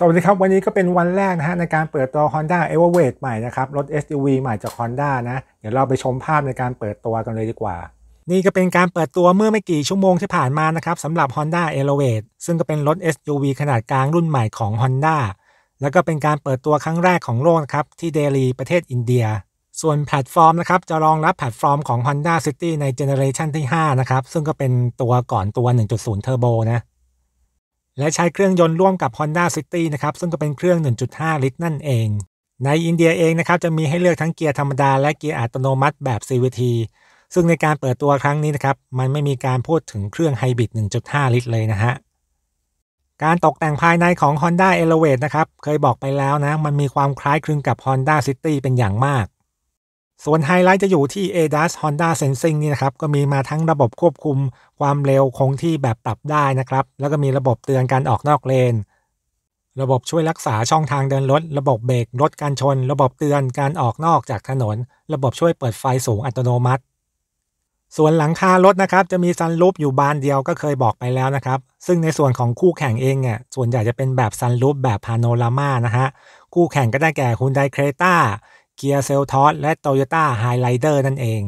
สวัสดีครับวันนี้ก็เป็นวันแรกนะฮะในการเปิดตัว Honda e v e r w a t e ใหม่นะครับรถ SUV ใหม่จาก Honda นะเดี๋ยวเราไปชมภาพในการเปิดตัวกันเลยดีกว่า นี่ก็เป็นการเปิดตัวเมื่อไม่กี่ชั่วโมงที่ผ่านมานะครับสำหรับ Honda e l o v a t e ซึ่งก็เป็นรถ SUV ขนาดกลางรุ่นใหม่ของ Honda แล้วก็เป็นการเปิดตัวครั้งแรกของโลกครับที่เดลีประเทศอินเดียส่วนแพลตฟอร์มนะครับจะรองรับแพลตฟอร์มของ Honda City ในเจเนอเรชันที่5นะครับซึ่งก็เป็นตัวก่อนตัว 1.0 Turbo นะและใช้เครื่องยนต์ร่วมกับ Honda City นะครับซึ่งก็เป็นเครื่อง 1.5 ลิตรนั่นเอง ในอินเดียเองนะครับจะมีให้เลือกทั้งเกียร์ธรรมดาและเกียร์อัตโนมัติแบบ CVT ซึ่งในการเปิดตัวครั้งนี้นะครับมันไม่มีการพูดถึงเครื่องไฮบริด 1.5 ลิตรเลยนะฮะการตกแต่งภายในของ Honda e l e v a t e นะครับเคยบอกไปแล้วนะมันมีความคล้ายคลึงกับ Honda City เป็นอย่างมากส่วนไฮไลท์จะอยู่ที่ ADAS Honda Sensing นี่นะครับก็มีมาทั้งระบบควบคุม ความเร็วคงที่แบบปรับได้นะครับ แล้วก็มีระบบเตือนการออกนอกเลน ระบบช่วยรักษาช่องทางเดินรถ ระบบเบรกลดการชน ระบบเตือนการออกนอกจากถนน ระบบช่วยเปิดไฟสูงอัตโนมัติ ส่วนหลังคารถนะครับจะมีซันรูปอยู่บานเดียวก็เคยบอกไปแล้วนะครับ ซึ่งในส่วนของคู่แข่งเองเนี่ยส่วนใหญ่จะเป็นแบบซันรูปแบบพาโนรามานะฮะคู่แข่งก็ได้แก่ฮุนไดเครต้าเกียร์เซลทอสและ Toyota h i g h l เดอร์นั่นเอง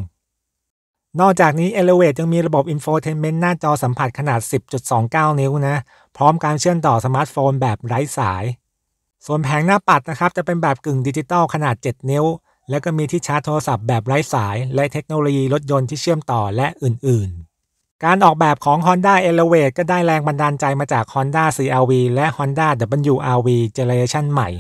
นอกจากนี้ Elevate ยังมีระบบ Infotainment หน้าจอสัมผัสขนาด 10.29 นิ้วนะพร้อมการเชื่อมต่อสมาร์ทโฟนแบบไร้สาย ส่วนแผงหน้าปัดนะครับจะเป็นแบบกึ่งดิจิตอลขนาด 7 นิ้ว แล้วก็มีที่ชาร์จโทรศัพท์แบบไร้สาย และเทคโนโลยีรถยนต์ที่เชื่อมต่อและอื่นๆ การออกแบบของ Honda Elevate ก็ได้แรงบันดาลใจมาจาก Honda CRV และ Honda WRV Generation ใหม่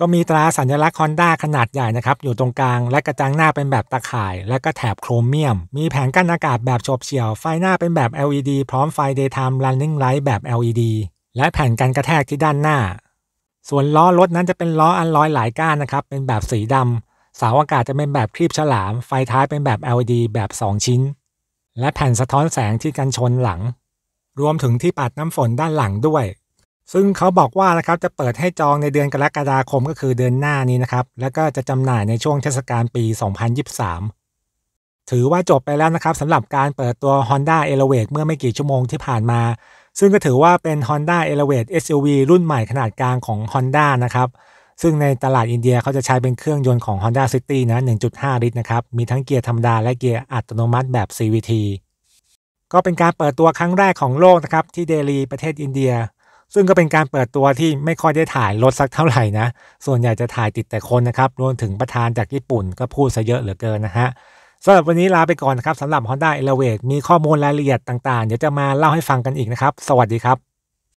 ก็มีตราสัญลักษณ์ฮอนด้าขนาดใหญ่นะครับอยู่ตรงกลางและกระจังหน้าเป็นแบบตาข่าย และก็แถบโครเมียม มีแผงกั้นอากาศแบบฉบเฉี่ยวไฟหน้าเป็นแบบ LED พร้อมไฟ daytime running light แบบ LED และแผ่นกันกระแทกที่ด้านหน้า ส่วนล้อรถนั้นจะเป็นล้ออันลอยหลายก้านนะครับเป็นแบบสีดำเสาอากาศจะเป็นแบบครีบฉลาม ไฟท้ายเป็นแบบ LED แบบ 2 ชิ้น และแผ่นสะท้อนแสงที่กันชนหลัง รวมถึงที่ปัดน้ำฝนด้านหลังด้วยซึ่งเขาบอกว่านะครับจะเปิดให้จองในเดือนกรกฎาคมก็คือเดือนหน้านี้นะครับแล้วก็จะจำหน่ายในช่วงเทศกาลปี 2023 ถือว่าจบไปแล้วนะครับสำหรับการเปิดตัว Honda e l e v a t e เมื่อไม่กี่ชั่วโมงที่ผ่านมา ซึ่งก็ถือว่าเป็น Honda e l e v a t e SUV รุ่นใหม่ขนาดกลางของ Honda นะครับซึ่งในตลาดอินเดียเขาจะใช้เป็นเครื่องยนต์ของ Honda City นะ1.5 ลิตรนะครับมีทั้งเกียร์ธรรมดา และเกียร์อัตโนมัติแบบ CVT ก็เป็นการเปิดตัวครั้งแรกของโลกนะครับที่เดลีประเทศอินเดียซึ่งก็เป็นการเปิดตัวที่ไม่ค่อยได้ถ่ายรถสักเท่าไหร่นะ ส่วนใหญ่จะถ่ายติดแต่คนนะครับรวมถึงประธานจากญี่ปุ่นก็พูดซะเยอะเหลือเกินนะฮะสำหรับวันนี้ลาไปก่อนนะครับสำหรับ Honda e l e v a t e มีข้อมูลรายละเอียดต่างๆ เดี๋ยวจะมาเล่าให้ฟังกันอีกนะครับ สวัสดีครับ